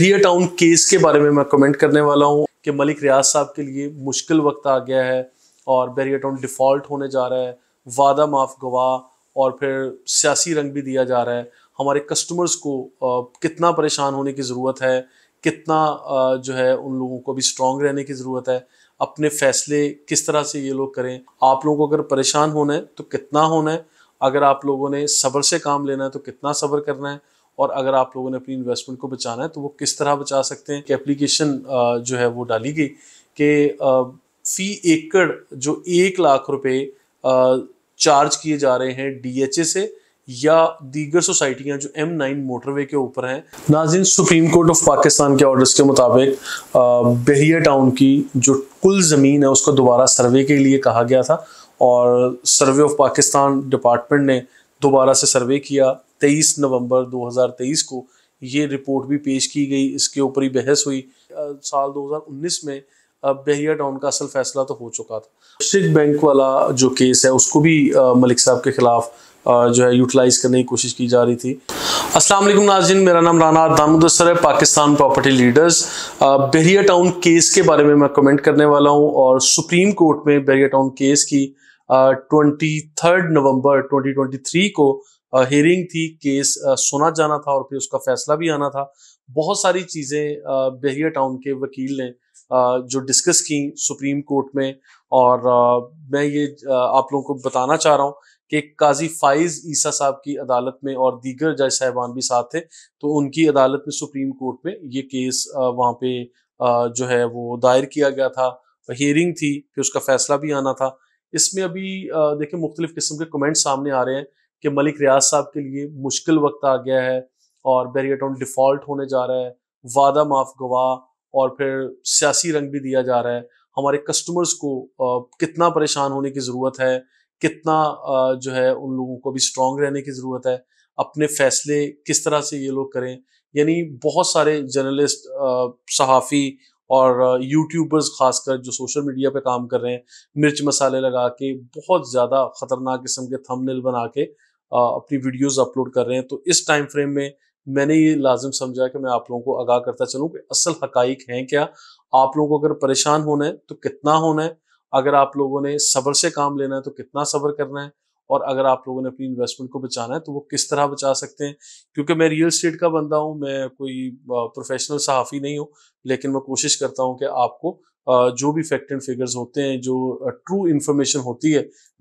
रिया town case के बारे में मैं कमेंट करने वाला हूँ कि मलिक रियाज साहब के लिए मुश्किल वक्त आ गया है और बहरिया टाउन डिफ़ॉल्ट होने जा रहा है वादा माफ़ गवाह और फिर सियासी रंग भी दिया जा रहा है हमारे कस्टमर्स को आ, कितना परेशान होने की ज़रूरत है कितना आ, जो है उन लोगों को भी स्ट्रांग रहने की ज़रूरत है अपने फैसले किस तरह से ये लोग करें आप लोगों को अगर परेशान होना है तो कितना होना है अगर आप लोगों ने सब्र से काम लेना है तो कितना सब्र करना है और अगर आप लोगों ने अपनी इन्वेस्टमेंट को बचाना है तो वो किस तरह बचा सकते हैं कि एप्लीकेशन जो है वो डाली गई कि फ़ी एकड़ जो एक लाख रुपए चार्ज किए जा रहे हैं डीएचए से या दीगर सोसाइटियां जो एम नाइन मोटरवे के ऊपर हैं नाजिन सुप्रीम कोर्ट ऑफ पाकिस्तान के ऑर्डर्स के मुताबिक बहिया टाउन की जो कुल ज़मीन है उसको दोबारा सर्वे के लिए कहा गया था और सर्वे ऑफ पाकिस्तान डिपार्टमेंट ने दोबारा से सर्वे किया 23 नवंबर 2023 को ये रिपोर्ट भी पेश की गई इसके ऊपर ही बहस हुई आ, साल 2019 में बहिया डाउन का असल फैसला तो हो चुका था स्टेट बैंक वाला जो केस है उसको भी आ, मलिक साहब के खिलाफ जो है यूटिलाइज करने की कोशिश की जा रही थी अस्सलाम वालेकुम नाजिन मेरा नाम राना दामुदसर है Pakistan property leaders Bahria town case के बारे में मैं कमेंट करने वाला हूं और सुप्रीम कोर्ट में बहरिया टाउन केस की ट्वेंटी थर्ड नवम्बर ट्वेंटी को हेयरिंग थी केस सुना जाना था और फिर उसका फैसला भी आना था बहुत सारी चीज़ें बहरिया टाउन के वकील ने जो डिस्कस की सुप्रीम कोर्ट में और मैं ये आप लोगों को बताना चाह रहा हूँ कि काजी फाइज ईसा साहब की अदालत में और दीगर जज साहबान भी साथ थे तो उनकी अदालत में सुप्रीम कोर्ट में ये केस वहाँ पे जो है वो दायर किया गया था हियरिंग थी फिर उसका फैसला भी आना था इसमें अभी देखिए मुख्तलिफ किस्म के कमेंट सामने आ रहे हैं कि मलिक रियाज साहब के लिए मुश्किल वक्त आ गया है और बैरियाटॉन डिफॉल्ट होने जा रहा है वादा माफ गवाह और फिर सियासी रंग भी दिया जा रहा है हमारे कस्टमर्स को कितना परेशान होने की ज़रूरत है कितना जो है उन लोगों को भी स्ट्रांग रहने की ज़रूरत है अपने फैसले किस तरह से ये लोग करें यानी बहुत सारे जर्नलिस्ट सहाफ़ी और यूट्यूबर्स खासकर जो सोशल मीडिया पे काम कर रहे हैं मिर्च मसाले लगा के बहुत ज़्यादा ख़तरनाक किस्म के थंबनेल बना के अपनी वीडियोस अपलोड कर रहे हैं तो इस टाइम फ्रेम में मैंने ये लाजिम समझा कि मैं आप लोगों को आगाह करता चलूँ कि असल हकाइक हैं क्या आप लोगों को अगर परेशान होना है तो कितना होना है अगर आप लोगों ने सब्र से काम लेना है तो कितना सब्र करना है और अगर आप लोगों ने अपनी इन्वेस्टमेंट को बचाना है तो वो किस तरह बचा सकते हैं क्योंकि मैं रियल स्टेट का बंदा हूँ मैं कोई प्रोफेशनल सहाफ़ी नहीं हूँ लेकिन मैं कोशिश करता हूँ कि आपको जो भी फैक्ट एंड फिगर्स होते हैं जो ट्रू इन्फॉर्मेशन होती है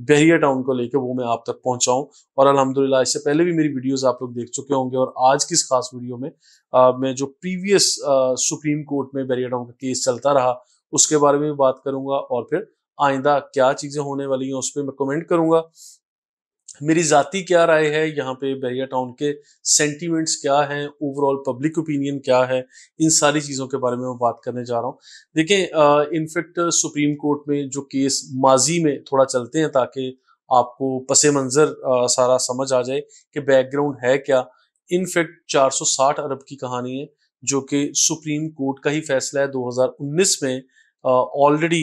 बहरिया टाउन को लेकर वो मैं आप तक पहुंचाऊं और अलहमदुल्ला इससे पहले भी मेरी वीडियोस आप लोग देख चुके होंगे और आज की इस खास वीडियो में आ, मैं जो प्रीवियस सुप्रीम कोर्ट में बहरिया टाउन का केस चलता रहा उसके बारे में भी बात करूंगा और फिर आइंदा क्या चीज़ें होने वाली हैं उस पर मैं कमेंट करूंगा मेरी ज़ाती क्या राय है यहाँ पे बहरिया टाउन के सेंटीमेंट्स क्या हैं ओवरऑल पब्लिक ओपिनियन क्या है इन सारी चीज़ों के बारे में मैं बात करने जा रहा हूँ देखें इनफेक्ट सुप्रीम कोर्ट में जो केस माजी में थोड़ा चलते हैं ताकि आपको पस मंज़र सारा समझ आ जाए कि बैकग्राउंड है क्या इनफेक्ट 460 अरब की कहानी है जो कि सुप्रीम कोर्ट का ही फैसला है 2019 में ऑलरेडी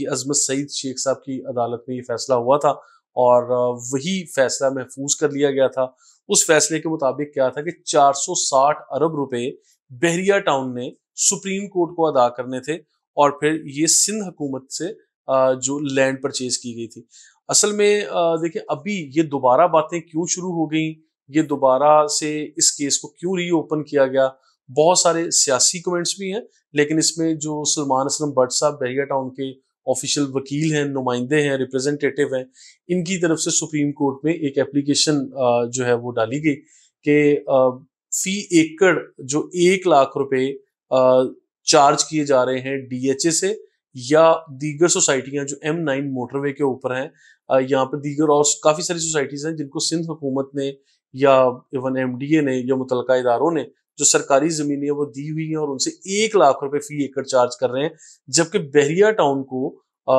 ये अजमत सईद शेख साहब की अदालत में ये फैसला हुआ था और वही फैसला महफूज कर लिया गया था उस फैसले के मुताबिक क्या था कि 460 अरब रुपए बहरिया टाउन ने सुप्रीम कोर्ट को अदा करने थे और फिर ये सिंध हुकूमत से जो लैंड परचेज की गई थी असल में देखिए अभी ये दोबारा बातें क्यों शुरू हो गई ये दोबारा से इस केस को क्यों रीओपन किया गया बहुत सारे सियासी कमेंट्स भी हैं लेकिन इसमें जो सलमान असलम भट्ट साहब बहरिया टाउन के ऑफिशियल वकील हैं नुमाइंदे हैं रिप्रेजेंटेटिव हैं इनकी तरफ से सुप्रीम कोर्ट में एक एप्लीकेशन जो है वो डाली गई कि फी एकड़ जो एक लाख रुपए चार्ज किए जा रहे हैं डीएचए से या दीगर सोसाइटियां जो एम नाइन मोटरवे के ऊपर हैं यहाँ पर दीगर और काफ़ी सारी सोसाइटीज़ हैं जिनको सिंध हुकूमत ने या इवन एम ने या मुतलका इदारों ने जो सरकारी जमीन है वो दी हुई है और उनसे एक लाख रुपए फी एकड़ चार्ज कर रहे हैं जबकि बहरिया टाउन को आ,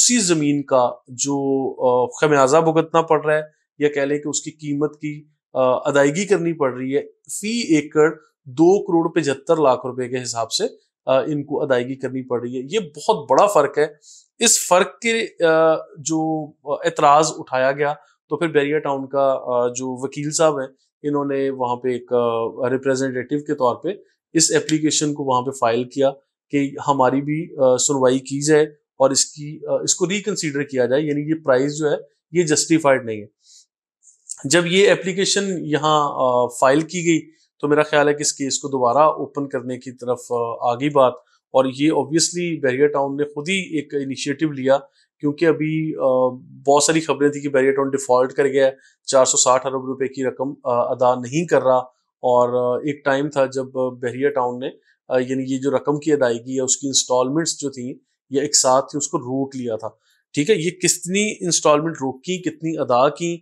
उसी ज़मीन का जो खमियाजा भुगतना पड़ रहा है या कह लें कि उसकी कीमत की आ, अदायगी करनी पड़ रही है फी एकड़ दो करोड़ पचहत्तर लाख रुपए के हिसाब से आ, इनको अदायगी करनी पड़ रही है ये बहुत बड़ा फर्क है इस फर्क के आ, जो एतराज उठाया गया तो फिर बैरिया टाउन का जो वकील साहब है इन्होंने वहाँ पे एक रिप्रेजेंटेटिव के तौर पे इस एप्लीकेशन को वहाँ पे फाइल किया कि हमारी भी सुनवाई की जाए और इसकी इसको रिकन्सिडर किया जाए यानी ये प्राइस जो है ये जस्टिफाइड नहीं है जब ये एप्लीकेशन यहाँ फाइल की गई तो मेरा ख्याल है कि इस केस को दोबारा ओपन करने की तरफ आ गई बात और ये ऑब्वियसली बहरिया टाउन ने खुद ही एक इनिशिएटिव लिया क्योंकि अभी बहुत सारी खबरें थी कि बैरियटॉन डिफॉल्ट कर गया है साठ अरब रुपए की रकम अदा नहीं कर रहा और एक टाइम था जब बहरिया टाउन ने यानी ये जो रकम की अदायगी या उसकी इंस्टॉलमेंट्स जो थी या एक साथ थी उसको रोक लिया था ठीक है ये कितनी इंस्टॉलमेंट की कितनी अदा की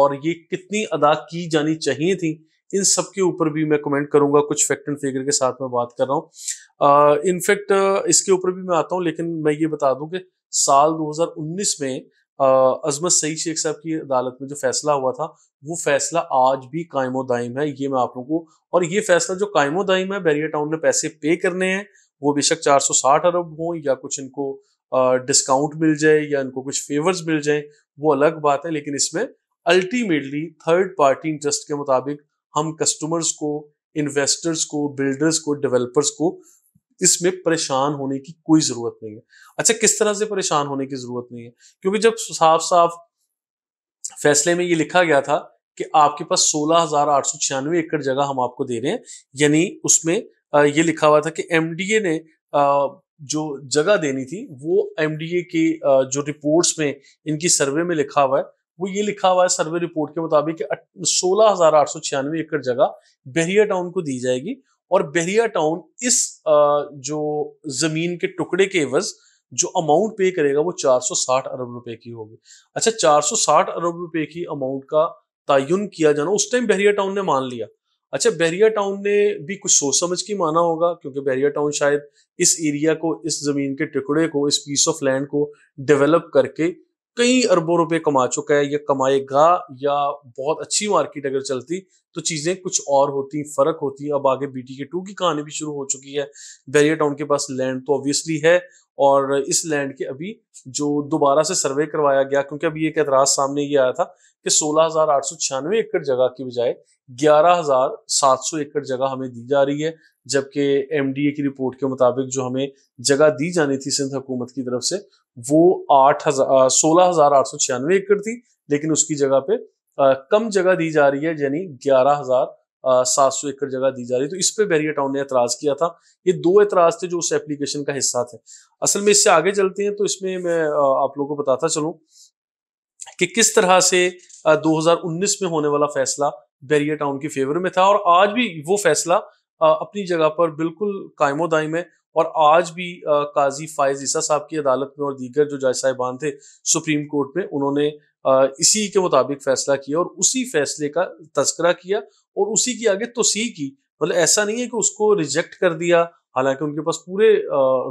और ये कितनी अदा की जानी चाहिए थी इन सब के ऊपर भी मैं कमेंट करूंगा कुछ फैक्ट एंड फिगर के साथ मैं बात कर रहा हूँ इनफैक्ट इसके ऊपर भी मैं आता हूँ लेकिन मैं ये बता दूं कि साल 2019 में अजमत सईद शेख साहब की अदालत में जो फैसला हुआ था वो फैसला आज भी कायम दायम है ये मैं आप लोगों को और ये फैसला जो कायम दायम है बैरियर टाउन ने पैसे पे करने हैं वो बेशक 460 अरब हों या कुछ इनको डिस्काउंट मिल जाए या इनको कुछ फेवर्स मिल जाए वो अलग बात है लेकिन इसमें अल्टीमेटली थर्ड पार्टी इंटरेस्ट के मुताबिक हम कस्टमर्स को इन्वेस्टर्स को बिल्डर्स को डेवलपर्स को इसमें परेशान होने की कोई जरूरत नहीं है अच्छा किस तरह से परेशान होने की जरूरत नहीं है क्योंकि जब साफ साफ फैसले में ये लिखा गया था कि आपके पास सोलह हजार आठ सौ छियानवे एकड़ जगह हम आपको दे रहे हैं यानी उसमें ये लिखा हुआ था कि एम ने जो जगह देनी थी वो एम की जो रिपोर्ट्स में इनकी सर्वे में लिखा हुआ है वो ये लिखा हुआ है सर्वे रिपोर्ट के मुताबिक सोलह हजार आठ सौ छियानवे एकड़ जगह बहरिया टाउन को दी जाएगी और बहरिया टाउन इस जो जमीन के टुकड़े के एवज जो अमाउंट पे करेगा वो 460 अरब रुपए की होगी अच्छा 460 अरब रुपए की अमाउंट का तयन किया जाना उस टाइम बहरिया टाउन ने मान लिया अच्छा बहरिया टाउन ने भी कुछ सोच समझ के माना होगा क्योंकि बहरिया टाउन शायद इस एरिया को इस जमीन के टुकड़े को इस पीस ऑफ लैंड को डेवलप करके कई अरबों रुपए कमा चुका है या कमाएगा या बहुत अच्छी मार्केट अगर चलती तो चीजें कुछ और होती फर्क होती अब आगे बीटी के टू की कहानी भी शुरू हो चुकी है बैरिया टाउन के पास लैंड तो ऑब्वियसली है और इस लैंड के अभी जो दोबारा से सर्वे करवाया गया क्योंकि अभी एक एतराज सामने ये आया था कि सोलह एकड़ जगह की बजाय 11,700 एकड़ जगह हमें दी जा रही है जबकि एमडीए की रिपोर्ट के मुताबिक जो हमें जगह दी जानी थी सिंध हुकूमत की तरफ से वो आठ हजार सोलह हजार आठ सौ छियानवे एकड़ थी लेकिन उसकी जगह पे आ, कम जगह दी जा रही है यानी ग्यारह हजार सात सौ एकड़ जगह दी जा रही है तो इस पे बैरिया टाउन ने एतराज किया था ये दो एतराज थे जो उस एप्लीकेशन का हिस्सा थे असल में इससे आगे चलते हैं तो इसमें मैं आप लोगों को बताता चलूं कि किस तरह से 2019 में होने वाला फैसला बैरिया टाउन की फेवर में था और आज भी वो फैसला अपनी जगह पर बिल्कुल कायमो है और आज भी काजी फायज ईसा साहब की अदालत में और दीगर जो जज साहिबान थे सुप्रीम कोर्ट में उन्होंने इसी के मुताबिक फैसला किया और उसी फैसले का तस्करा किया और उसी की आगे तोसी की मतलब ऐसा नहीं है कि उसको रिजेक्ट कर दिया हालांकि उनके पास पूरे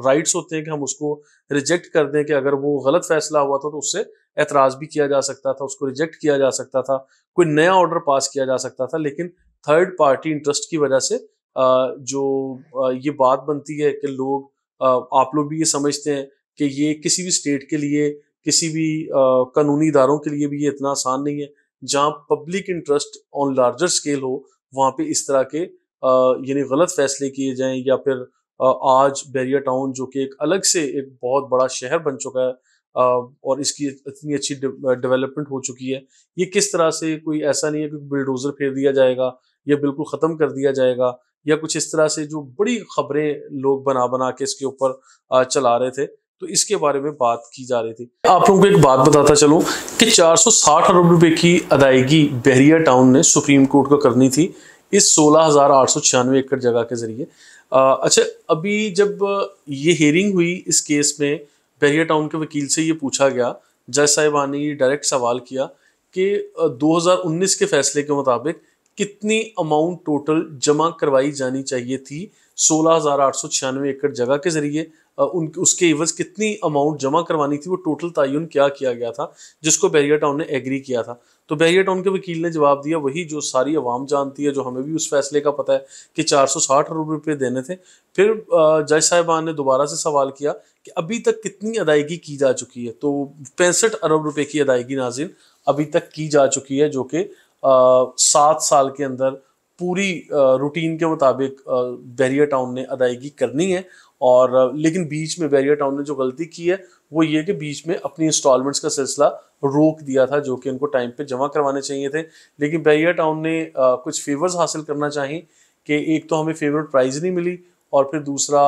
राइट्स होते हैं कि हम उसको रिजेक्ट कर दें कि अगर वो गलत फैसला हुआ था तो उससे एतराज भी किया जा सकता था उसको रिजेक्ट किया जा सकता था कोई नया ऑर्डर पास किया जा सकता था लेकिन थर्ड पार्टी इंटरेस्ट की वजह से जो ये बात बनती है कि लोग आप लोग भी ये समझते हैं कि ये किसी भी स्टेट के लिए किसी भी कानूनी इदारों के लिए भी ये इतना आसान नहीं है जहाँ public interest on larger scale हो वहाँ पे इस तरह के यानी गलत फैसले किए जाएं या फिर आज बैरिया टाउन जो कि एक अलग से एक बहुत बड़ा शहर बन चुका है और इसकी इतनी अच्छी डेवलपमेंट हो चुकी है ये किस तरह से कोई ऐसा नहीं है कि बिलडोज़र फेर दिया जाएगा या बिल्कुल ख़त्म कर दिया जाएगा या कुछ इस तरह से जो बड़ी खबरें लोग बना बना के इसके ऊपर चला रहे थे तो इसके बारे में बात की जा रही थी आप लोगों को एक बात बताता चलूं कि 460 अरब रुपए की अदायगी बहरिया टाउन ने सुप्रीम कोर्ट को करनी थी इस सोलह एकड़ जगह के जरिए अच्छा अभी जब ये हेयरिंग हुई इस केस में बहरिया टाउन के वकील से ये पूछा गया जज साहिबान ने डायरेक्ट सवाल किया कि 2019 के फैसले के मुताबिक कितनी अमाउंट टोटल जमा करवाई जानी चाहिए थी सोलह एकड़ जगह के जरिए उन उसके इवज कितनी अमाउंट जमा करवानी थी वो टोटल तयन क्या किया गया था जिसको बैरिया टाउन ने एग्री किया था तो बैरिया टाउन के वकील ने जवाब दिया वही जो सारी आवाम जानती है जो हमें भी उस फैसले का पता है कि चार सौ साठ अरब रुपये देने थे फिर जज साहिबान ने दोबारा से सवाल किया कि अभी तक कितनी अदायगी की जा चुकी है तो पैंसठ अरब रुपये की अदायगी नाजिन अभी तक की जा चुकी है जो कि सात साल के अंदर पूरी रूटीन के मुताबिक बैरियर टाउन ने अदायगी करनी है और लेकिन बीच में बैरियर टाउन ने जो गलती की है वो ये कि बीच में अपनी इंस्टॉलमेंट्स का सिलसिला रोक दिया था जो कि उनको टाइम पे जमा करवाने चाहिए थे लेकिन बैरियर टाउन ने कुछ फेवर्स हासिल करना चाहिए कि एक तो हमें फेवरेट प्राइज़ नहीं मिली और फिर दूसरा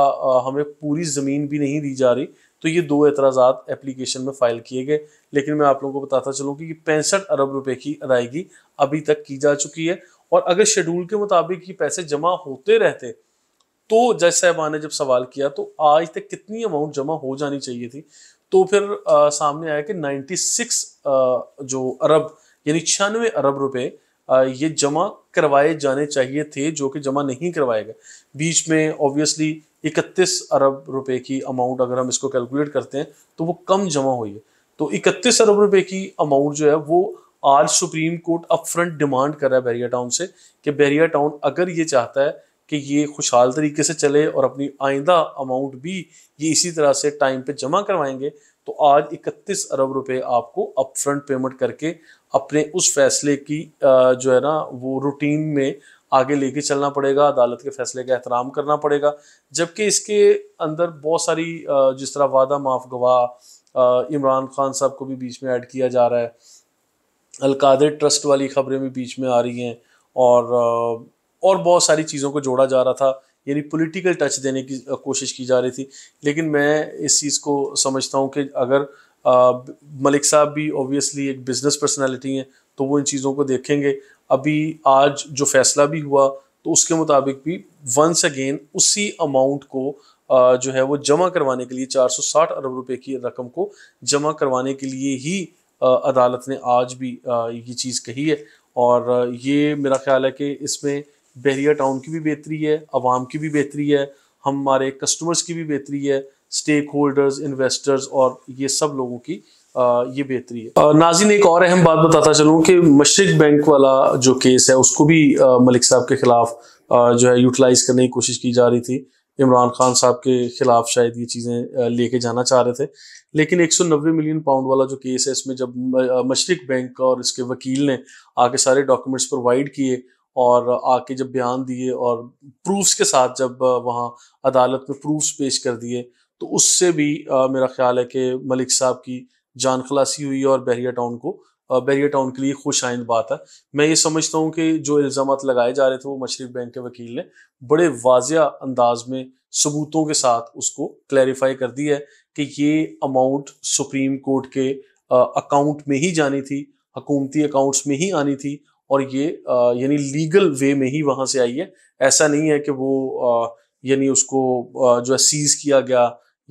हमें पूरी ज़मीन भी नहीं दी जा रही तो ये दो एतराज़ात एप्लीकेशन में फ़ाइल किए गए लेकिन मैं आप लोगों को बताता चलूँ कि पैंसठ अरब रुपये की अदायगी अभी तक की जा चुकी है और अगर शेड्यूल के मुताबिक ये पैसे जमा होते रहते तो जज साहबान ने जब सवाल किया तो आज तक कितनी अमाउंट जमा हो जानी चाहिए थी तो फिर आ, सामने आया कि 96 आ, जो अरब यानी छियानवे अरब रुपए ये जमा करवाए जाने चाहिए थे जो कि जमा नहीं करवाए गए बीच में ऑब्वियसली इकतीस अरब रुपए की अमाउंट अगर हम इसको कैलकुलेट करते हैं तो वो कम जमा हुई है तो इकतीस अरब रुपए की अमाउंट जो है वो आज supreme court up front demand कर रहा है बहरिया टाउन से कि बहरिया टाउन अगर ये चाहता है कि ये खुशहाल तरीके से चले और अपनी आइंदा अमाउंट भी ये इसी तरह से टाइम पे जमा करवाएंगे तो आज 31 अरब रुपए आपको अप फ्रंट पेमेंट करके अपने उस फैसले की जो है ना वो रूटीन में आगे लेके चलना पड़ेगा अदालत के फैसले का एहतराम करना पड़ेगा जबकि इसके अंदर बहुत सारी जिस तरह वादा माफ गवाह इमरान खान साहब को भी बीच में ऐड किया जा रहा है अलकादर ट्रस्ट वाली खबरें भी बीच में आ रही हैं और और बहुत सारी चीज़ों को जोड़ा जा रहा था यानी पॉलिटिकल टच देने की कोशिश की जा रही थी लेकिन मैं इस चीज़ को समझता हूँ कि अगर आ, मलिक साहब भी ऑब्वियसली एक बिज़नेस पर्सनालिटी हैं तो वो इन चीज़ों को देखेंगे अभी आज जो फैसला भी हुआ तो उसके मुताबिक भी वंस अगेन उसी अमाउंट को जो है वो जमा करवाने के लिए 460 अरब रुपए की रकम को जमा करवाने के लिए ही अदालत ने आज भी ये चीज़ कही है और ये मेरा ख्याल है कि इसमें बहरिया टाउन की भी बेहतरी है आवाम की भी बेहतरी है हमारे कस्टमर्स की भी बेहतरी है स्टेक होल्डर्स इन्वेस्टर्स और ये सब लोगों की ये बेहतरी है नाजिन एक और अहम बात बताता चलूँ कि मशरक बैंक वाला जो केस है उसको भी मलिक साहब के खिलाफ जो है यूटिलाइज करने की कोशिश की जा रही थी इमरान खान साहब के खिलाफ शायद ये चीज़ें लेके जाना चाह रहे थे लेकिन 190 मिलियन पाउंड वाला जो केस है इसमें जब मशरक बैंक और इसके वकील ने आके सारे डॉक्यूमेंट्स प्रोवाइड किए और आके जब बयान दिए और प्रूफ्स के साथ जब वहाँ अदालत में प्रूफ्स पेश कर दिए तो उससे भी मेरा ख्याल है कि मलिक साहब की जान खलासी हुई और बहरिया टाउन को बहरिया टाउन के लिए खुश आइंद बात है मैं ये समझता हूँ कि जो इल्ज़ाम लगाए जा रहे थे वो मशरक बैंक के वकील ने बड़े वाजिया अंदाज में सबूतों के साथ उसको क्लैरिफाई कर दिया है कि ये अमाउंट सुप्रीम कोर्ट के अकाउंट में ही जानी थी हकूमती अकाउंट्स में ही आनी थी और ये यानी लीगल वे में ही वहाँ से आई है ऐसा नहीं है कि वो यानी उसको जो है सीज़ किया गया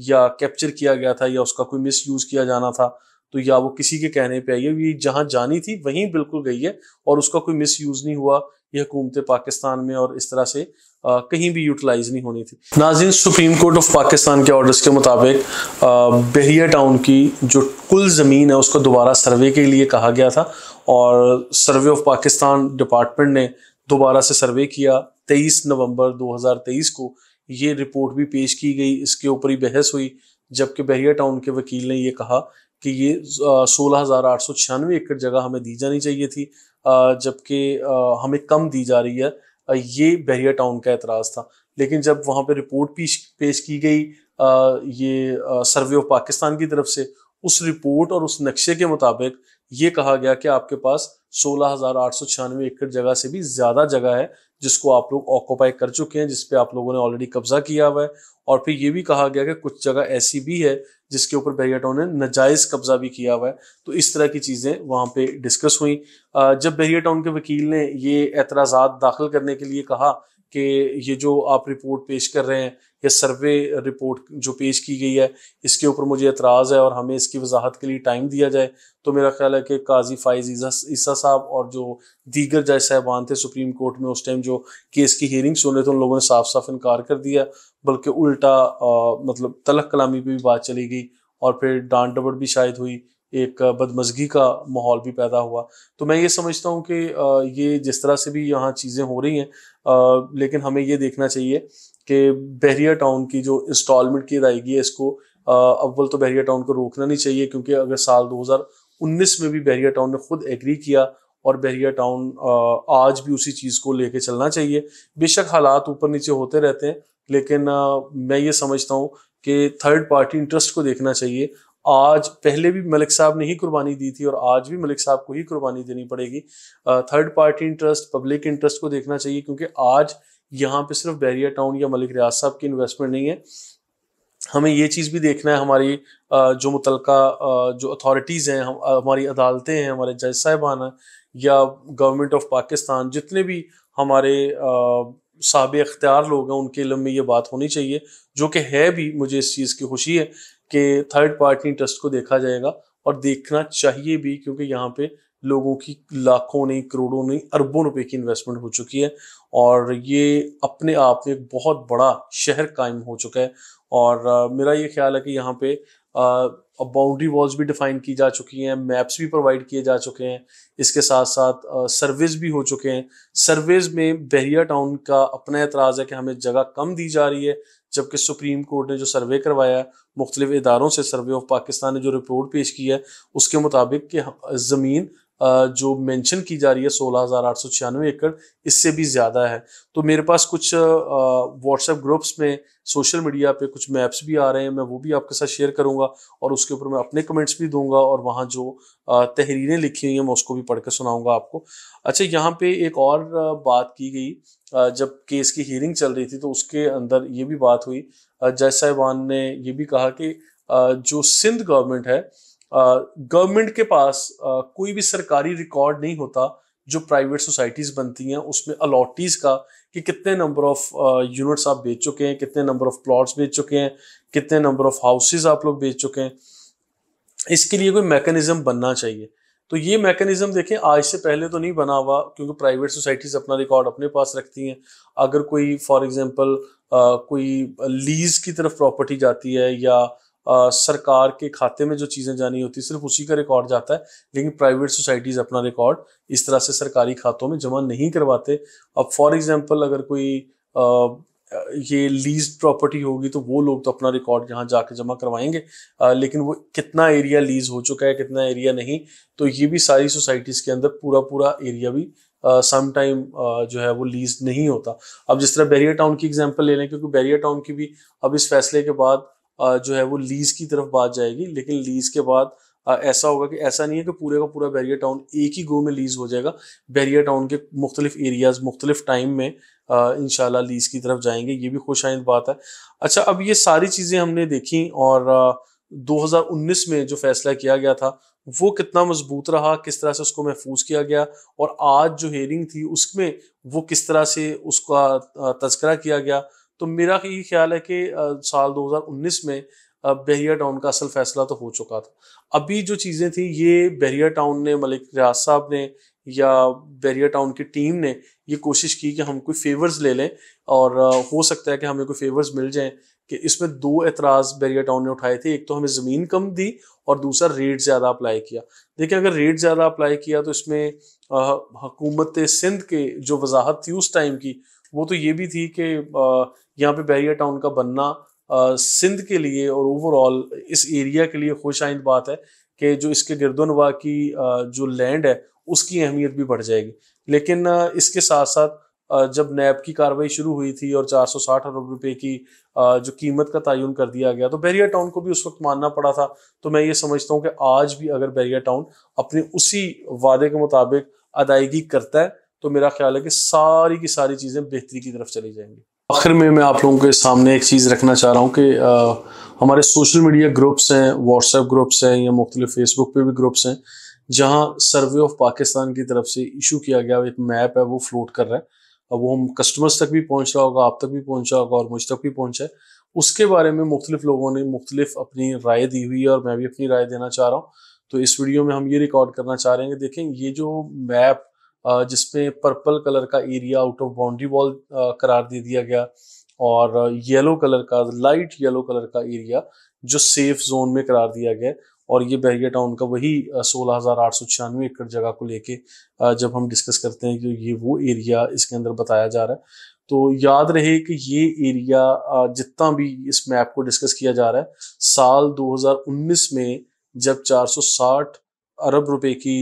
या कैप्चर किया गया था या उसका कोई मिस यूज किया जाना था तो या वो किसी के कहने पर आई है ये जहाँ जानी थी वहीं बिल्कुल गई है और उसका कोई मिस यूज नहीं हुआ ये हुकूमत पाकिस्तान में और इस तरह से आ, कहीं भी यूटिलाइज नहीं होनी थी नाजिन सुप्रीम कोर्ट ऑफ पाकिस्तान के ऑर्डर्स के मुताबिक बहिया टाउन की जो कुल ज़मीन है उसको दोबारा सर्वे के लिए कहा गया था और सर्वे ऑफ पाकिस्तान डिपार्टमेंट ने दोबारा से सर्वे किया 23 नवंबर 2023 को ये रिपोर्ट भी पेश की गई इसके ऊपर ही बहस हुई जबकि बहरिया टाउन के वकील ने यह कहा कि ये सोलह हज़ार आठ सौ छियानवे एकड़ जगह हमें दी जानी चाहिए थी जबकि हमें कम दी जा रही है ये बहरिया टाउन का एतराज़ था लेकिन जब वहाँ पर रिपोर्ट पेश पेश की गई ये सर्वे ऑफ पाकिस्तान की तरफ से उस रिपोर्ट और उस नक्शे के मुताबिक ये कहा गया कि आपके पास सोलह हज़ार आठ सौ छियानवे एकड़ जगह से भी ज़्यादा जगह है जिसको आप लोग ऑक्यूपाई कर चुके हैं जिसपे आप लोगों ने ऑलरेडी कब्जा किया हुआ है और फिर ये भी कहा गया कि कुछ जगह ऐसी भी है जिसके ऊपर बहरियाटाओं ने नजायज कब्जा भी किया हुआ है तो इस तरह की चीज़ें वहां पे डिस्कस हुई जब बहरियाटाउन के वकील ने ये एतराज़ात दाखिल करने के लिए कहा कि ये जो आप रिपोर्ट पेश कर रहे हैं या सर्वे रिपोर्ट जो पेश की गई है इसके ऊपर मुझे एतराज़ है और हमें इसकी वजाहत के लिए टाइम दिया जाए तो मेरा ख्याल है कि काजी फाइज ईसा साहब और जो दीगर जज साहबान थे सुप्रीम कोर्ट में उस टाइम जो केस की हियरिंग्स हो रहे थे उन लोगों ने साफ साफ इनकार कर दिया बल्कि उल्टा आ, मतलब तलक कलामी पर भी बात चली गई और फिर डांट डबड़ भी शायद हुई एक बदमजगी का माहौल भी पैदा हुआ तो मैं ये समझता हूँ कि ये जिस तरह से भी यहाँ चीज़ें हो रही हैं लेकिन हमें ये देखना चाहिए कि बहरिया टाउन की जो इंस्टॉलमेंट की अदायगी है इसको अव्वल तो बहरिया टाउन को रोकना नहीं चाहिए क्योंकि अगर साल 2019 में भी बहरिया टाउन ने खुद एग्री किया और बहरिया टाउन आज भी उसी चीज़ को लेके चलना चाहिए बेशक हालात ऊपर नीचे होते रहते हैं लेकिन मैं ये समझता हूँ कि थर्ड पार्टी इंटरेस्ट को देखना चाहिए आज पहले भी मलिक साहब ने ही कुर्बानी दी थी और आज भी मलिक साहब को ही कुर्बानी देनी पड़ेगी third party interest public interest को देखना चाहिए क्योंकि आज यहाँ पे सिर्फ बैरिया टाउन या मलिक रियाज साहब की इन्वेस्टमेंट नहीं है हमें ये चीज़ भी देखना है हमारी जो मुतल जो अथॉरिटीज़ हैं हम हमारी अदालतें हैं हमारे जज साहिबान या गवर्नमेंट ऑफ पाकिस्तान जितने भी हमारे साहब अख्तियार लोग हैं उनके इलम में ये बात होनी चाहिए जो कि है भी मुझे इस चीज़ की खुशी है के थर्ड पार्टी इंटरेस्ट को देखा जाएगा और देखना चाहिए भी क्योंकि यहाँ पे लोगों की लाखों नहीं करोड़ों नहीं अरबों रुपए की इन्वेस्टमेंट हो चुकी है और ये अपने आप में एक बहुत बड़ा शहर कायम हो चुका है और आ, मेरा ये ख्याल है कि यहाँ पे बाउंड्री वॉल्स भी डिफाइन की जा चुकी हैं मैप्स भी प्रोवाइड किए जा चुके हैं इसके साथ साथ सर्वेज भी हो चुके हैं सर्वेज में बहरिया टाउन का अपना एतराज़ है कि हमें जगह कम दी जा रही है जबकि सुप्रीम कोर्ट ने जो सर्वे करवाया मुख्तलिफ इदारों से सर्वे ऑफ पाकिस्तान ने जो रिपोर्ट पेश की है उसके मुताबिक कि ज़मीन जो मेंशन की जा रही है सोलह हज़ार आठ सौ छियानवे एकड़ इससे भी ज़्यादा है तो मेरे पास कुछ व्हाट्सएप ग्रुप्स में सोशल मीडिया पे कुछ मैप्स भी आ रहे हैं मैं वो भी आपके साथ शेयर करूँगा और उसके ऊपर मैं अपने कमेंट्स भी दूंगा और वहाँ जो तहरीरें लिखी हुई हैं मैं उसको भी पढ़ कर सुनाऊँगा आपको अच्छा यहाँ पे एक और बात की गई जब केस की हियरिंग चल रही थी तो उसके अंदर ये भी बात हुई जज साहिबान ने ये भी कहा कि जो सिंध गवर्नमेंट है गवर्नमेंट के पास कोई भी सरकारी रिकॉर्ड नहीं होता जो प्राइवेट सोसाइटीज़ बनती हैं उसमें अलॉटीज़ का कि कितने नंबर ऑफ यूनिट्स आप बेच चुके हैं कितने नंबर ऑफ प्लॉट्स बेच चुके हैं कितने नंबर ऑफ हाउसेज आप लोग बेच चुके हैं इसके लिए कोई मैकेनिज्म बनना चाहिए तो ये मैकेनिज्म देखें आज से पहले तो नहीं बना हुआ क्योंकि प्राइवेट सोसाइटीज अपना रिकॉर्ड अपने पास रखती हैं अगर कोई फॉर एग्जांपल कोई लीज की तरफ प्रॉपर्टी जाती है या आ, सरकार के खाते में जो चीज़ें जानी होती सिर्फ उसी का रिकॉर्ड जाता है लेकिन प्राइवेट सोसाइटीज़ अपना रिकॉर्ड इस तरह से सरकारी खातों में जमा नहीं करवाते अब फॉर एग्ज़ाम्पल अगर कोई ये लीज प्रॉपर्टी होगी तो वो लोग तो अपना रिकॉर्ड यहाँ जाके जमा करवाएंगे आ, लेकिन वो कितना एरिया लीज हो चुका है कितना एरिया नहीं तो ये भी सारी सोसाइटीज़ के अंदर पूरा पूरा एरिया भी सम टाइम जो है वो लीज नहीं होता अब जिस तरह बैरिया टाउन की एग्जाम्पल ले लें क्योंकि बैरिया टाउन की भी अब इस फैसले के बाद जो है वो लीज की तरफ बात जाएगी लेकिन लीज के बाद ऐसा होगा कि ऐसा नहीं है कि पूरे का पूरा बैरियर टाउन एक ही गो में लीज हो जाएगा बैरियर टाउन के मुख्तलिफ एरियाज मुख्तलिफ टाइम में इन लीज की तरफ जाएंगे ये भी खुशाइंद बात है अच्छा अब ये सारी चीज़ें हमने देखी और हजार उन्नीस में जो फैसला किया गया था वो कितना मजबूत रहा किस तरह से उसको महफूज किया गया और आज जो हेयरिंग थी उसमें वो किस तरह से उसका तस्करा किया गया तो मेरा ये ख्याल है कि साल 2019 में बहरिया टाउन का असल फैसला तो हो चुका था अभी जो चीज़ें थी ये बहरिया टाउन ने मलिक रियाज साहब ने या बैरिया टाउन की टीम ने ये कोशिश की कि हम कोई फेवर्स ले लें और हो सकता है कि हमें कोई फेवर्स मिल जाएं कि इसमें दो एतराज़ बैरिया टाउन ने उठाए थे एक तो हमें ज़मीन कम दी और दूसरा रेट ज़्यादा अप्लाई किया देखिए अगर रेट ज़्यादा अप्लाई किया तो इसमें हकूमत सिंध के जो वजाहत थी उस टाइम की वो तो ये भी थी कि यहाँ पे बैरिया टाउन का बनना सिंध के लिए और ओवरऑल इस एरिया के लिए खुश आइंद बात है कि जो इसके गिरदोनवा की जो लैंड है उसकी अहमियत भी बढ़ जाएगी लेकिन इसके साथ साथ जब नैब की कार्रवाई शुरू हुई थी और 460 अरब रुपए की जो कीमत का तयन कर दिया गया तो बैरिया टाउन को भी उस वक्त मानना पड़ा था तो मैं ये समझता हूँ कि आज भी अगर बैरिया टाउन अपने उसी वादे के मुताबिक अदायगी करता है तो मेरा ख्याल है कि सारी की सारी चीज़ें बेहतरी की तरफ चली जाएंगी आखिर में मैं आप लोगों के सामने एक चीज़ रखना चाह रहा हूँ कि आ, हमारे सोशल मीडिया ग्रुप्स हैं व्हाट्सएप ग्रुप्स हैं या मुख्तलि फेसबुक पे भी ग्रुप्स हैं जहाँ सर्वे ऑफ पाकिस्तान की तरफ से इशू किया गया एक मैप है वो फ्लोट कर रहा है अब वो हम कस्टमर्स तक भी पहुँच रहा होगा आप तक भी पहुँचा होगा और मुझ तक भी पहुँचा है उसके बारे में मुख्तलिफ लोगों ने मुख्तलिफ अपनी राय दी हुई है और मैं भी अपनी राय देना चाह रहा हूँ तो इस वीडियो में हम ये रिकॉर्ड करना चाह रहे हैं कि देखें ये जो मैप जिसमें पर्पल कलर का area out of boundary wall करार दे दिया गया और येलो कलर का लाइट येलो कलर का एरिया जो सेफ जोन में करार दिया गया और ये बहरिया टाउन का वही सोलह हज़ार आठ सौ छियानवे एकड़ जगह को लेके जब हम डिस्कस करते हैं कि ये वो एरिया इसके अंदर बताया जा रहा है तो याद रहे कि ये एरिया जितना भी इस मैप को डिस्कस किया जा रहा है साल 2019 में जब 460 अरब रुपए की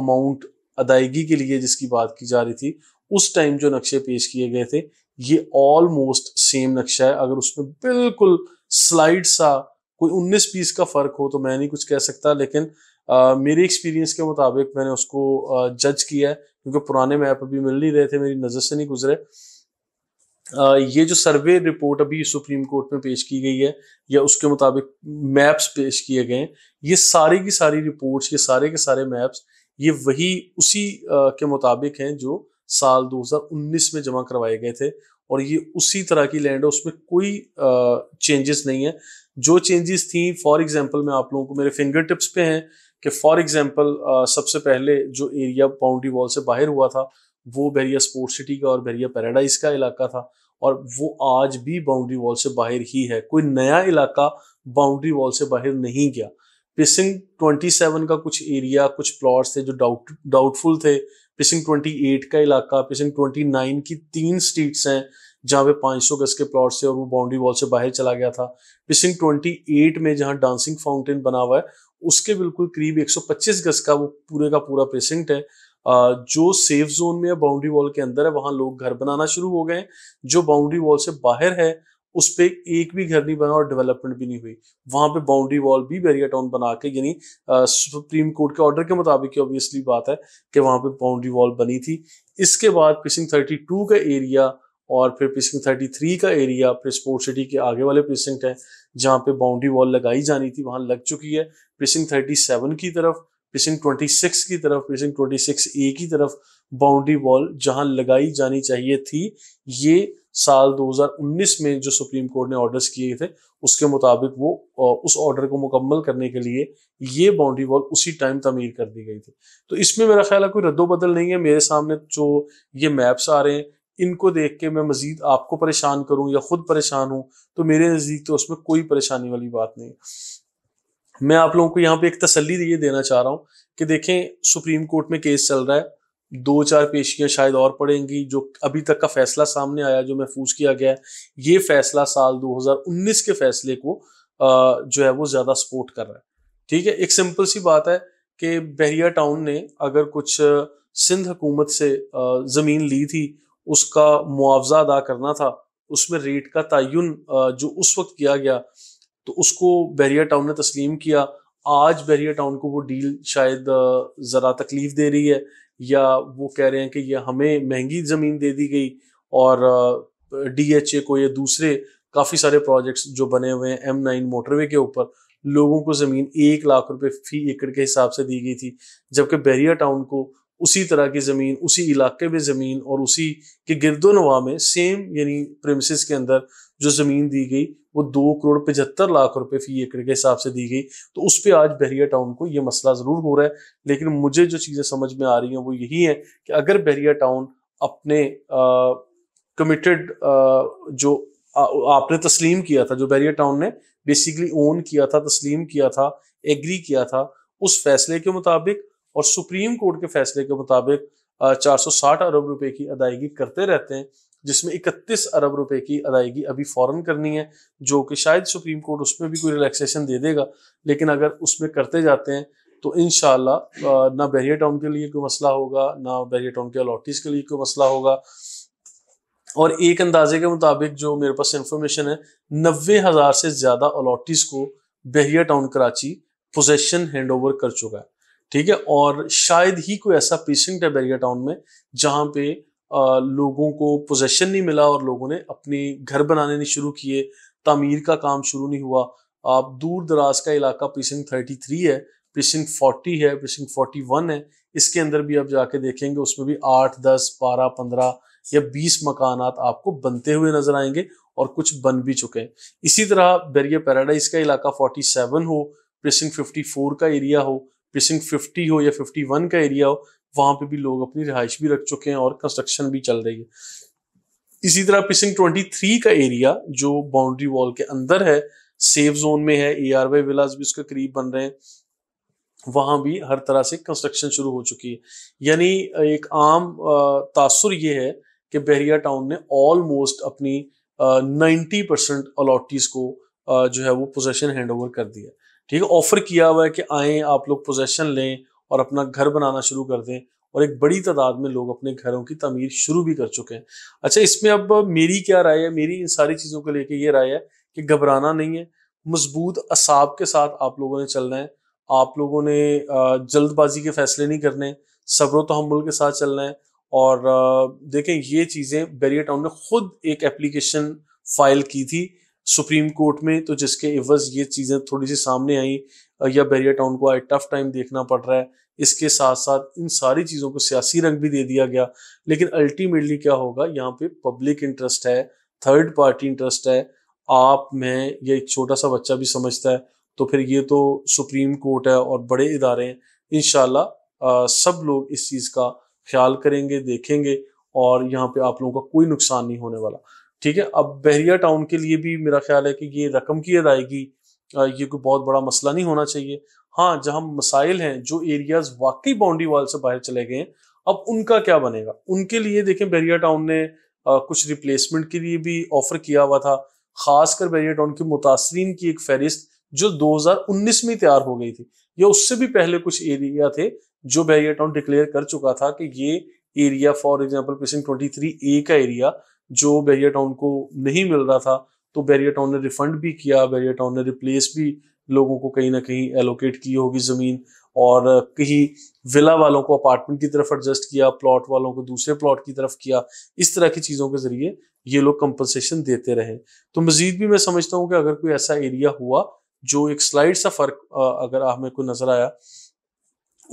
अमाउंट अदायगी के लिए जिसकी बात की जा रही थी उस टाइम जो नक्शे पेश किए गए थे ये ऑलमोस्ट सेम नक्शा है अगर उसमें बिल्कुल स्लाइड सा कोई 19 पीस का फर्क हो तो मैं नहीं कुछ कह सकता लेकिन आ, मेरे एक्सपीरियंस के मुताबिक मैंने उसको आ, जज किया है क्योंकि पुराने मैप अभी मिल नहीं रहे थे मेरी नज़र से नहीं गुजरे ये जो सर्वे रिपोर्ट अभी सुप्रीम कोर्ट में पेश की गई है या उसके मुताबिक मैप्स पेश किए गए हैं ये सारी की सारी रिपोर्ट्स ये सारे के सारे मैप्स ये वही उसी के मुताबिक हैं जो साल 2019 में जमा करवाए गए थे और ये उसी तरह की लैंड है उसमें कोई चेंजेस नहीं है जो चेंजेस थी फॉर एग्जांपल मैं आप लोगों को मेरे फिंगर टिप्स पे हैं कि फॉर एग्जांपल सबसे पहले जो एरिया बाउंड्री वॉल से बाहर हुआ था वो बहरिया स्पोर्ट्स सिटी का और बहरिया पैराडाइज का इलाका था और वो आज भी बाउंड्री वॉल से बाहर ही है कोई नया इलाका बाउंड्री वॉल से बाहर नहीं गया पिसिंग 27 का कुछ एरिया कुछ प्लॉट्स थे जो डाउट डाउटफुल थे पिसिंग 28 का इलाका पिसिंग 29 की तीन स्ट्रीट्स हैं जहाँ पे 500 गज के प्लॉट थे और वो बाउंड्री वॉल से बाहर चला गया था पिसिंग 28 में जहाँ डांसिंग फाउंटेन बना हुआ है उसके बिल्कुल करीब 125 गज का वो पूरे का पूरा प्रेसिंक्ट है जो सेफ जोन में बाउंड्री वॉल के अंदर है वहां लोग घर बनाना शुरू हो गए जो बाउंड्री वॉल से बाहर है उस पर एक भी घर नहीं बना और डेवलपमेंट भी नहीं हुई वहां पे बाउंड्री वॉल भी बैरियर टाउन बना के यानी सुप्रीम कोर्ट के ऑर्डर के मुताबिक ऑब्वियसली बात है कि वहां पे बाउंड्री वॉल बनी थी इसके बाद पिसिंग 32 का एरिया और फिर पिसिंग 33 का एरिया फिर स्पोर्ट सिटी के आगे वाले पिसिंग है जहाँ पे बाउंड्री वॉल लगाई जानी थी वहां लग चुकी है पिसिंग सेवन की तरफ पिसिंग सिक्स की तरफ पिसिंग सिक्स ए की तरफ बाउंड्री वॉल जहां लगाई जानी चाहिए थी ये साल 2019 में जो सुप्रीम कोर्ट ने ऑर्डर्स किए थे उसके मुताबिक वो उस ऑर्डर को मुकम्मल करने के लिए ये बाउंड्री वॉल उसी टाइम तमीर कर दी गई थी तो इसमें मेरा ख्याल है कोई रद्दोबदल नहीं है मेरे सामने जो ये मैप्स आ रहे हैं इनको देख के मैं मजीद आपको परेशान करूं या खुद परेशान हूं तो मेरे नज़दीक तो उसमें कोई परेशानी वाली बात नहीं मैं आप लोगों को यहाँ पे एक तसली ये देना चाह रहा हूँ कि देखें सुप्रीम कोर्ट में केस चल रहा है दो चार पेशियां शायद और पड़ेंगी जो अभी तक का फैसला सामने आया जो महफूज किया गया है ये फैसला साल 2019 के फैसले को जो है वो ज़्यादा सपोर्ट कर रहा है ठीक है एक सिंपल सी बात है कि बहरिया टाउन ने अगर कुछ सिंध हुकूमत से ज़मीन ली थी उसका मुआवजा अदा करना था उसमें रेट का तयन जो उस वक्त किया गया तो उसको बहरिया टाउन ने तस्लीम किया आज बहरिया टाउन को वो डील शायद ज़रा तकलीफ दे रही है या वो कह रहे हैं कि ये हमें महंगी ज़मीन दे दी गई और डीएचए को या दूसरे काफ़ी सारे प्रोजेक्ट्स जो बने हुए हैं एम नाइन मोटरवे के ऊपर लोगों को ज़मीन एक लाख रुपए फी एकड़ के हिसाब से दी गई थी जबकि बैरिया टाउन को उसी तरह की ज़मीन उसी इलाके में ज़मीन और उसी के गिरदो नवा में सेम यानी प्रेमिस के अंदर जो ज़मीन दी गई वो दो करोड़ पचहत्तर लाख रुपए फी एकड़ के हिसाब से दी गई तो उस पर आज बहरिया टाउन को ये मसला ज़रूर हो रहा है लेकिन मुझे जो चीज़ें समझ में आ रही हैं वो यही है कि अगर बहरिया टाउन अपने कमिटेड जो आ, आपने तस्लीम किया था जो बहरिया टाउन ने बेसिकली ओन किया था तस्लीम किया था एग्री किया था उस फैसले के मुताबिक और सुप्रीम कोर्ट के फैसले के मुताबिक चार सौ साठ अरब रुपए की अदायगी करते रहते हैं जिसमें 31 अरब रुपए की अदायगी अभी फौरन करनी है जो कि शायद सुप्रीम कोर्ट उसमें भी कोई रिलैक्सेशन दे देगा लेकिन अगर उसमें करते जाते हैं तो इन ना बैरियर टाउन के लिए कोई मसला होगा ना बैरियर टाउन के अलॉटीज के लिए कोई मसला होगा और एक अंदाजे के मुताबिक जो मेरे पास इंफॉर्मेशन है नब्बे हज़ार से ज़्यादा अलॉटीज को Bahria town Karachi possession hand over कर चुका है ठीक है और शायद ही कोई ऐसा पेशेंट है बहरिया टाउन में जहां पे लोगों को पोजेशन नहीं मिला और लोगों ने अपने घर बनाने नहीं शुरू किए तमीर का काम शुरू नहीं हुआ आप दूर दराज का इलाका थर्टी 33 है पीसिंग 40 है फोर्टी 41 है इसके अंदर भी आप जाके देखेंगे उसमें भी 8, 10, 12, 15 या 20 मकान आपको बनते हुए नजर आएंगे और कुछ बन भी चुके हैं इसी तरह बैरियर पैराडाइज का इलाका 47 हो प्रिसिंग 54 का एरिया हो प्रिसिंग 50 हो या 51 का एरिया हो वहां पे भी लोग अपनी रिहाइश भी रख चुके हैं और कंस्ट्रक्शन भी चल रही है इसी तरह पिसिंग 23 का एरिया जो बाउंड्री वॉल के अंदर है सेफ जोन में है ए आर वाई भी उसके करीब बन रहे हैं वहां भी हर तरह से कंस्ट्रक्शन शुरू हो चुकी है यानी एक आम तासुर ये है कि बहरिया टाउन ने ऑलमोस्ट अपनी नाइन्टी परसेंट अलॉटीज को जो है वो पोजेशन हैंड ओवर कर दिया ठीक है ऑफर किया हुआ है कि आए आप लोग पोजेशन लें और अपना घर बनाना शुरू कर दें और एक बड़ी तादाद में लोग अपने घरों की तमीर शुरू भी कर चुके हैं अच्छा इसमें अब मेरी क्या राय है मेरी इन सारी चीज़ों को लेके ये राय है कि घबराना नहीं है मजबूत असाब के साथ आप लोगों ने चलना है आप लोगों ने जल्दबाजी के फैसले नहीं करने सब्र तहमुल तो के साथ चलना है और देखें ये चीज़ें बैरिया टाउन ने खुद एक एप्लीकेशन फाइल की थी सुप्रीम कोर्ट में तो जिसके एवज ये चीज़ें थोड़ी सी सामने आई या बैरिया टाउन को आए टफ टाइम देखना पड़ रहा है इसके साथ साथ इन सारी चीज़ों को सियासी रंग भी दे दिया गया लेकिन अल्टीमेटली क्या होगा यहाँ पे पब्लिक इंटरेस्ट है थर्ड पार्टी इंटरेस्ट है आप मैं या एक छोटा सा बच्चा भी समझता है तो फिर ये तो सुप्रीम कोर्ट है और बड़े इदारे हैं इन सब लोग इस चीज़ का ख्याल करेंगे देखेंगे और यहाँ पे आप लोगों का कोई नुकसान नहीं होने वाला ठीक है अब बहरिया टाउन के लिए भी मेरा ख्याल है कि ये रकम की अदायगी ये कोई बहुत बड़ा मसला नहीं होना चाहिए हाँ जहां मसाइल हैं जो एरियाज वाकई बाउंड्री वाल से बाहर चले गए हैं अब उनका क्या बनेगा उनके लिए देखें बहरिया टाउन ने आ, कुछ रिप्लेसमेंट के लिए भी ऑफर किया हुआ था खासकर बहरिया टाउन के मुतासरीन की एक फहरिस्त जो 2019 में तैयार हो गई थी या उससे भी पहले कुछ एरिया थे जो बहरिया टाउन डिक्लेयर कर चुका था कि ये एरिया फॉर एग्जाम्पल पेशन ट्वेंटी थ्री ए का एरिया जो बैरियर टाउन को नहीं मिल रहा था तो बैरियर टाउन ने रिफंड भी किया बैरियर टाउन ने रिप्लेस भी लोगों को कहीं ना कहीं एलोकेट की होगी ज़मीन और कहीं विला वालों को अपार्टमेंट की तरफ एडजस्ट किया प्लॉट वालों को दूसरे प्लॉट की तरफ किया इस तरह की चीज़ों के ज़रिए ये लोग कंपनसेशन देते रहे तो मज़ीद भी मैं समझता हूँ कि अगर कोई ऐसा एरिया हुआ जो एक स्लाइड सा फ़र्क अगर हमें को नज़र आया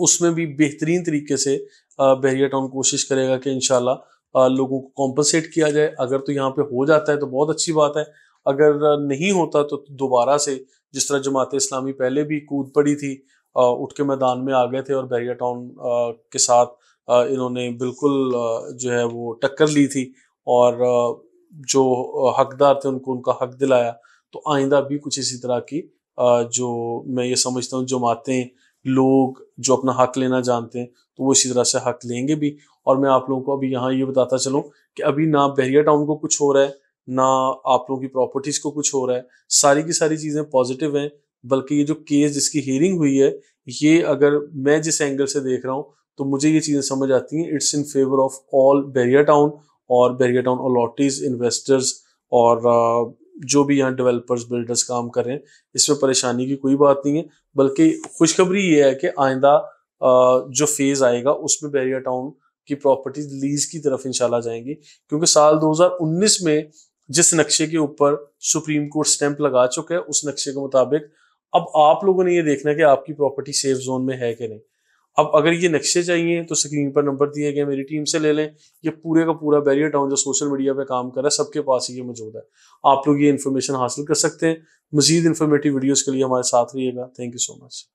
उसमें भी बेहतरीन तरीके से बहरिया टाउन कोशिश करेगा कि इनशाला लोगों को कॉम्पनसेट किया जाए अगर तो यहाँ पे हो जाता है तो बहुत अच्छी बात है अगर नहीं होता तो, तो दोबारा से जिस तरह जमात इस्लामी पहले भी कूद पड़ी थी उठ के मैदान में आ गए थे और बैरिया टाउन के साथ इन्होंने बिल्कुल जो है वो टक्कर ली थी और जो हकदार थे उनको उनका हक दिलाया तो आइंदा भी कुछ इसी तरह की जो मैं ये समझता हूँ जमातें लोग जो अपना हक लेना जानते हैं तो वो इसी तरह से हक लेंगे भी और मैं आप लोगों को अभी यहाँ ये यह बताता चलूँ कि अभी ना बहरिया टाउन को कुछ हो रहा है ना आप लोगों की प्रॉपर्टीज़ को कुछ हो रहा है सारी की सारी चीज़ें पॉजिटिव हैं बल्कि ये जो केस जिसकी हियरिंग हुई है ये अगर मैं जिस एंगल से देख रहा हूँ तो मुझे ये चीज़ें समझ आती हैं it's in favour of all Bahria town और बैरिया टाउन अलॉटीज इन्वेस्टर्स और जो भी यहाँ डेवलपर्स बिल्डर्स काम कर रहे हैं इसमें परेशानी की कोई बात नहीं है बल्कि खुशखबरी ये है कि आइंदा जो फेज़ आएगा उसमें बैरिया टाउन की प्रॉपर्टीज लीज की तरफ इंशाल्लाह जाएंगी क्योंकि साल 2019 में जिस नक्शे के ऊपर सुप्रीम कोर्ट स्टैंप लगा चुका है उस नक्शे के मुताबिक अब आप लोगों ने ये देखना है कि आपकी प्रॉपर्टी सेफ जोन में है कि नहीं अब अगर ये नक्शे चाहिए तो स्क्रीन पर नंबर दिए गए मेरी टीम से ले लें ये पूरे का पूरा बैरियर टाउन जो सोशल मीडिया पे काम कर रहा है सबके पास ये मौजूद है आप लोग ये इन्फॉर्मेशन हासिल कर सकते हैं मजीद इन्फॉर्मेटिव वीडियोज़ के लिए हमारे साथ रहिएगा थैंक यू सो मच